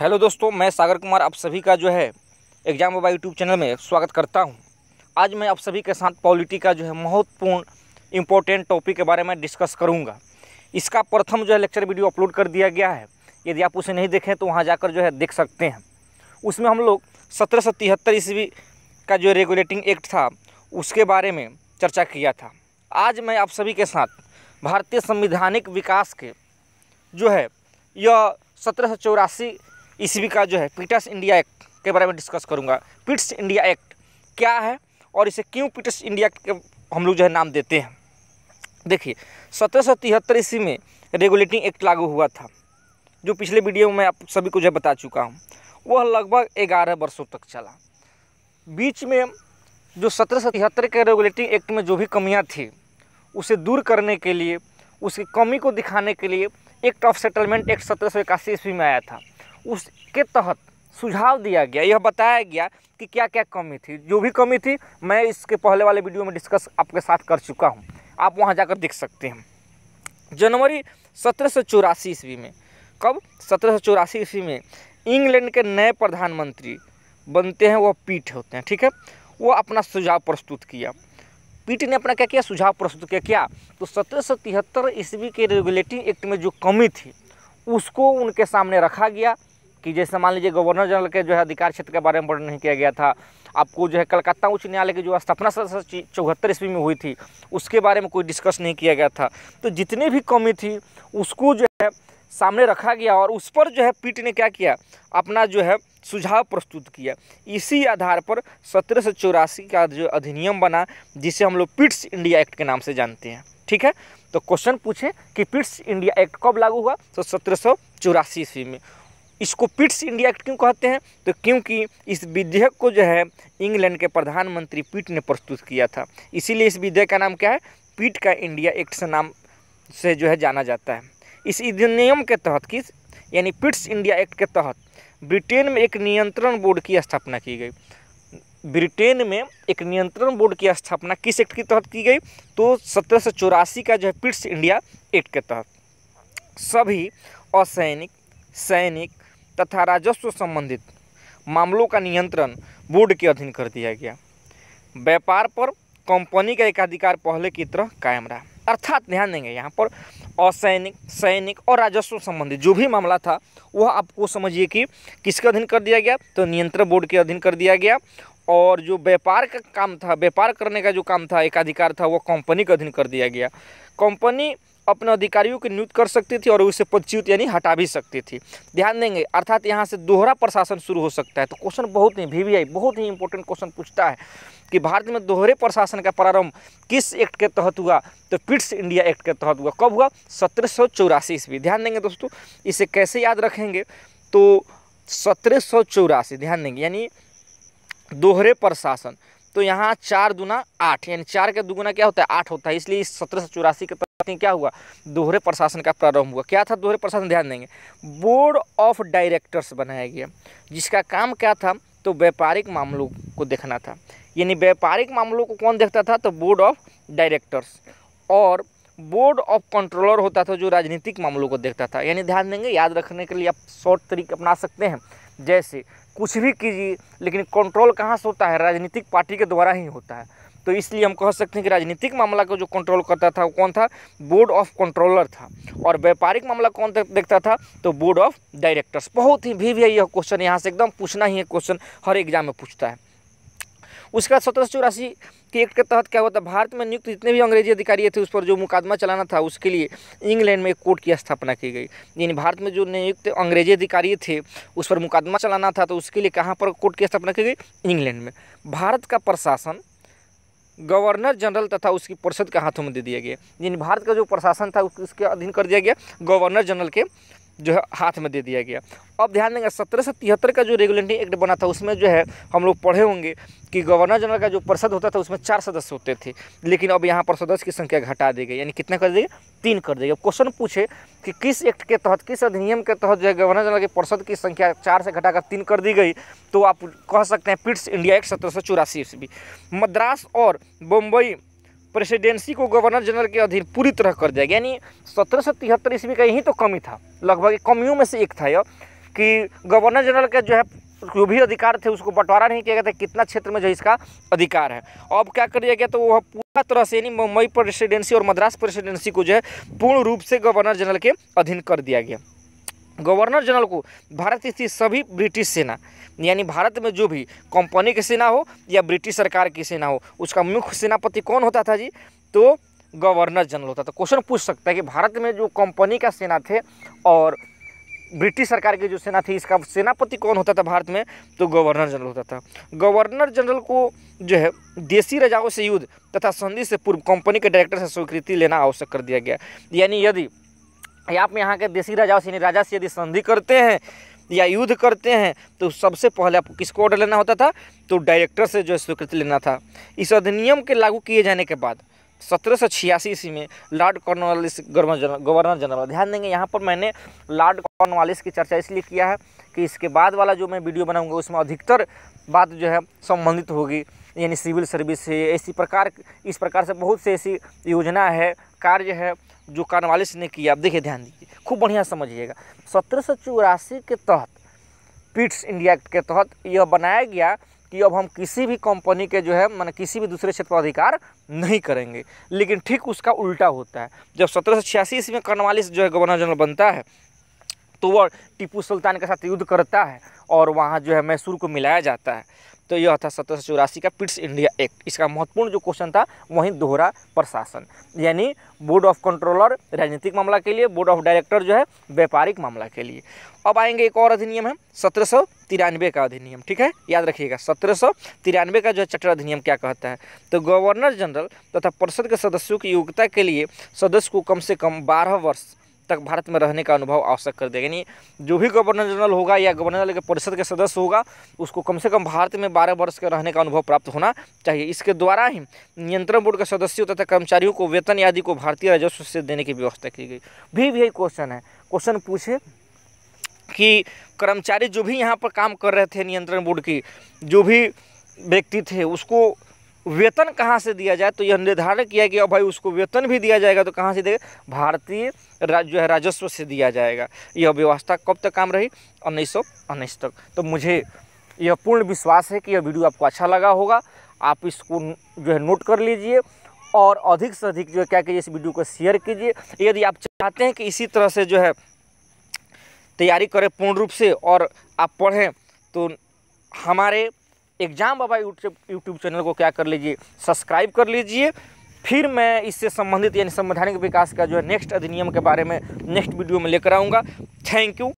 hello दोस्तों मैं सागर कुमार आप सभी का जो है एग्जाम बाबा यूट्यूब चैनल में स्वागत करता हूं आज मैं आप सभी के साथ पॉलिटी का जो है महत्वपूर्ण इम्पोर्टेंट टॉपिक के बारे में डिस्कस करूंगा इसका प्रथम जो है लेक्चर वीडियो अपलोड कर दिया गया है यदि आप उसे नहीं देखें तो वहाँ जाकर जो है देख सकते हैं उसमें हम लोग सत्रह सौ तिहत्तर ईस्वी का जो रेगुलेटिंग एक्ट था उसके बारे में चर्चा किया था आज मैं आप सभी के साथ भारतीय संविधानिक विकास के जो है यह सत्रह सौ चौरासी इसी का जो है पीटर्स इंडिया एक्ट के बारे में डिस्कस करूँगा पिट्स इंडिया एक्ट क्या है और इसे क्यों पिटर्स इंडिया के हम लोग जो है नाम देते हैं देखिए सत्रह सौ तिहत्तर ईस्वी में रेगुलेटिंग एक्ट लागू हुआ था जो पिछले वीडियो में आप सभी को जो बता चुका हूँ वह लगभग ग्यारह वर्षों तक चला बीच में जो सत्रह सौ तिहत्तर के रेगुलेटिंग एक्ट में जो भी कमियाँ थी उसे दूर करने के लिए उसकी कमी को दिखाने के लिए एक्ट ऑफ सेटलमेंट एक्ट सत्रह सौ इक्यासी ईस्वी में आया था उसके तहत सुझाव दिया गया यह बताया गया कि क्या क्या कमी थी जो भी कमी थी मैं इसके पहले वाले वीडियो में डिस्कस आपके साथ कर चुका हूँ आप वहाँ जाकर देख सकते हैं जनवरी सत्रह सौ चौरासी ईस्वी में कब सत्रह सौ चौरासी ईस्वी में इंग्लैंड के नए प्रधानमंत्री बनते हैं वह पीठ होते हैं ठीक है वो अपना सुझाव प्रस्तुत किया पीठ ने अपना क्या किया सुझाव प्रस्तुत किया क्या तो सत्रह सौ तिहत्तर ईस्वी के रेगुलेटिंग एक्ट में जो कमी थी उसको उनके सामने रखा गया कि जैसे मान लीजिए गवर्नर जनरल के जो है अधिकार क्षेत्र के बारे में वर्णन नहीं किया गया था आपको जो है कलकत्ता उच्च न्यायालय की जो स्थापना सत्रह चौहत्तर ईस्वी में हुई थी उसके बारे में कोई डिस्कस नहीं किया गया था तो जितनी भी कमी थी उसको जो है सामने रखा गया और उस पर जो है पीठ ने क्या किया अपना जो है सुझाव प्रस्तुत किया इसी आधार पर सत्रह सौ चौरासी का जो अधिनियम बना जिसे हम लोग पिट्स इंडिया एक्ट के नाम से जानते हैं ठीक है तो क्वेश्चन पूछें कि पिट्स इंडिया एक्ट कब लागू हुआ तो सत्रह सौ चौरासी ईस्वी में इसको पिट्स इंडिया एक्ट क्यों कहते हैं तो क्योंकि इस विधेयक को जो है इंग्लैंड के प्रधानमंत्री पिट ने प्रस्तुत किया था इसीलिए इस विधेयक का नाम क्या है पिट का इंडिया एक्ट से नाम से जो है जाना जाता है इस अधिनियम के तहत किस यानी पिट्स इंडिया एक्ट के तहत ब्रिटेन में एक नियंत्रण बोर्ड की स्थापना की गई ब्रिटेन में एक नियंत्रण बोर्ड की स्थापना किस एक्ट के तहत की गई तो सत्रह का जो है पिट्स इंडिया एक्ट के तहत सभी असैनिक सैनिक तथा राजस्व संबंधित मामलों का नियंत्रण बोर्ड के अधीन कर दिया गया व्यापार पर कंपनी का एकाधिकार पहले की तरह कायम रहा अर्थात ध्यान देंगे यहाँ पर असैनिक सैनिक और राजस्व संबंधी जो भी मामला था वह आपको समझिए कि किसके अधीन कर दिया गया तो नियंत्रण बोर्ड के अधीन कर दिया गया और जो व्यापार का काम था व्यापार करने का जो काम था एकाधिकार था वह कंपनी के अधीन कर दिया गया कंपनी अपने अधिकारियों की नियुक्त कर सकती थी और उसे पदच्युत यानी हटा भी सकती थी ध्यान देंगे अर्थात यहाँ से दोहरा प्रशासन शुरू हो सकता है तो क्वेश्चन बहुत ही भी, भी बहुत ही इंपॉर्टेंट क्वेश्चन पूछता है कि भारत में दोहरे प्रशासन का प्रारंभ किस एक्ट के तहत हुआ तो पिट्स इंडिया एक्ट के तहत हुआ कब हुआ सत्रह ईस्वी ध्यान देंगे दोस्तों इसे कैसे याद रखेंगे तो सत्रह ध्यान देंगे यानी दोहरे प्रशासन तो यहाँ चार दुना आठ यानी चार का दुगुना क्या होता है आठ होता है इसलिए सत्रह सौ चौरासी के क्या हुआ दोहरे प्रशासन का प्रारंभ हुआ क्या था दोहरे प्रशासन ध्यान देंगे बोर्ड ऑफ डायरेक्टर्स बनाया गया जिसका काम क्या था तो व्यापारिक मामलों को देखना था यानी व्यापारिक मामलों को कौन देखता था तो बोर्ड ऑफ डायरेक्टर्स और बोर्ड ऑफ कंट्रोलर होता था जो राजनीतिक मामलों को देखता था यानी ध्यान देंगे याद रखने के लिए आप शॉर्ट तरीके अपना सकते हैं जैसे कुछ भी कीजिए लेकिन कंट्रोल कहाँ से होता है राजनीतिक पार्टी के द्वारा ही होता है तो इसलिए हम कह सकते हैं कि राजनीतिक मामला को जो कंट्रोल करता था वो कौन था बोर्ड ऑफ कंट्रोलर था और व्यापारिक मामला कौन देखता था तो बोर्ड ऑफ डायरेक्टर्स बहुत ही भी, भी यह क्वेश्चन यहाँ से एकदम पूछना ही है क्वेश्चन हर एग्जाम में पूछता है उसके बाद सत्रह सौ चौरासी के एक्ट के तहत क्या हुआ था भारत में नियुक्त जितने भी अंग्रेजी अधिकारी थे उस पर जो मुकदमा चलाना था उसके लिए इंग्लैंड में एक कोर्ट की स्थापना की गई यानी भारत में जो नियुक्त अंग्रेजी अधिकारी थे उस पर मुकदमा चलाना था तो उसके लिए कहाँ पर कोर्ट की स्थापना की गई इंग्लैंड में भारत का प्रशासन गवर्नर जनरल तथा उसकी परिषद के हाथों में दे दिया गया यानी भारत का जो प्रशासन था उसके अधीन कर दिया गया गवर्नर जनरल के जो है हाथ में दे दिया गया अब ध्यान देंगे सत्रह सौ तिहत्तर का जो रेगुलेटरी एक्ट बना था उसमें जो है हम लोग पढ़े होंगे कि गवर्नर जनरल का जो परिषद होता था उसमें चार सदस्य होते थे लेकिन अब यहाँ पर सदस्य की संख्या घटा दी गई यानी कितना कर देगी तीन कर अब क्वेश्चन पूछे कि किस एक्ट के तहत किस अधिनियम के तहत जो है गवर्नर जनरल के परिषद की संख्या चार से घटाकर तीन कर दी गई तो आप कह सकते हैं पिट्स इंडिया एक्ट सत्रह सौ चौरासी ईस्वी मद्रास और बम्बई प्रेसिडेंसी को गवर्नर जनरल के अधीन पूरी तरह कर दिया यानी सत्रह सौ तिहत्तर ईस्वी का यही तो कमी था लगभग कमियों में से एक था यह कि गवर्नर जनरल का जो है जो भी अधिकार थे उसको बंटवारा नहीं किया गया था कितना क्षेत्र में जो इसका अधिकार है अब क्या कर दिया गया तो वह पूरा तरह से यानी मुंबई प्रेसिडेंसी और मद्रास प्रेसिडेंसी को जो है पूर्ण रूप से गवर्नर जनरल के अधीन कर दिया गया गवर्नर जनरल को भारत स्थित सभी ब्रिटिश सेना यानी भारत में जो भी कंपनी की सेना हो या ब्रिटिश सरकार की सेना हो उसका मुख्य सेनापति कौन होता था जी तो गवर्नर जनरल होता था तो क्वेश्चन पूछ सकता है कि भारत में जो कंपनी का सेना थे और ब्रिटिश सरकार की जो सेना थी इसका सेनापति कौन होता था भारत में तो गवर्नर जनरल होता था गवर्नर जनरल को जो है देसी रजाओं से युद्ध तथा संधि से पूर्व कंपनी के डायरेक्टर से स्वीकृति लेना आवश्यक कर दिया गया यानी यदि या आप यहाँ के देसी राजाओं से राजा से यदि संधि करते हैं या युद्ध करते हैं तो सबसे पहले आपको किसको ऑर्डर लेना होता था तो डायरेक्टर से जो है स्वीकृति लेना था इस अधिनियम के लागू किए जाने के बाद सत्रह सौ छियासी ईस्वी में लॉर्ड कॉर्नवालिस गवर्नर जनरल ध्यान देंगे यहाँ पर मैंने लॉर्ड कॉर्नवालिस की चर्चा इसलिए किया है कि इसके बाद वाला जो मैं वीडियो बनाऊंगा उसमें अधिकतर बात जो है संबंधित होगी यानी सिविल सर्विस से इसी प्रकार इस प्रकार से बहुत से ऐसी योजना है कार्य है जो कार्नवालिस ने किया आप देखिए ध्यान दीजिए खूब बढ़िया समझिएगा सत्रह सौ चौरासी के तहत पिट्स इंडिया के तहत यह बनाया गया कि अब हम किसी भी कंपनी के जो है मैंने किसी भी दूसरे क्षेत्र पर अधिकार नहीं करेंगे लेकिन ठीक उसका उल्टा होता है जब सत्रह सौ छियासी ईस्वी में कर्नवालिस जो है गवर्नर जनरल बनता है अक्टूबर तो टीपू सुल्तान के साथ युद्ध करता है और वहाँ जो है मैसूर को मिलाया जाता है तो यह था सत्रह चौरासी का पिट्स इंडिया एक्ट इसका महत्वपूर्ण जो क्वेश्चन था वहीं दोहरा प्रशासन यानी बोर्ड ऑफ कंट्रोलर राजनीतिक मामला के लिए बोर्ड ऑफ डायरेक्टर जो है व्यापारिक मामला के लिए अब आएंगे एक और अधिनियम है सत्रह तिरानवे का अधिनियम ठीक है याद रखिएगा सत्रह तिरानवे का जो है चटर अधिनियम क्या कहता है तो गवर्नर जनरल तथा परिषद के सदस्यों की योग्यता के लिए सदस्य को कम से कम बारह वर्ष तक भारत में रहने का अनुभव आवश्यक कर देगा यानी जो भी गवर्नर जनरल होगा या गवर्नर जनरल के परिषद के सदस्य होगा उसको कम से कम भारत में बारह वर्ष के रहने का अनुभव प्राप्त होना चाहिए इसके द्वारा ही नियंत्रण बोर्ड के सदस्यों तथा कर्मचारियों को वेतन आदि को भारतीय राजस्व से देने की व्यवस्था की गई भी, भी यही क्वेश्चन है क्वेश्चन पूछे कि कर्मचारी जो भी यहाँ पर काम कर रहे थे नियंत्रण बोर्ड की जो भी व्यक्ति थे उसको वेतन कहाँ से दिया जाए तो यह निर्धारण किया गया कि भाई उसको वेतन भी दिया जाएगा तो कहाँ से देगा भारतीय जो है राजस्व से दिया जाएगा यह व्यवस्था कब तक काम रही उन्नीस सौ उन्नीस तक तो मुझे यह पूर्ण विश्वास है कि यह वीडियो आपको अच्छा लगा होगा आप इसको जो है नोट कर लीजिए और अधिक से अधिक जो है क्या कीजिए इस वीडियो को शेयर कीजिए यदि आप चाहते हैं कि इसी तरह से जो है तैयारी करें पूर्ण रूप से और आप पढ़ें तो हमारे एग्ज़ाम बाबा यूट्यूब चैनल को क्या कर लीजिए सब्सक्राइब कर लीजिए फिर मैं इससे संबंधित यानी संवैधानिक विकास का जो है नेक्स्ट अधिनियम के बारे में नेक्स्ट वीडियो में लेकर आऊँगा थैंक यू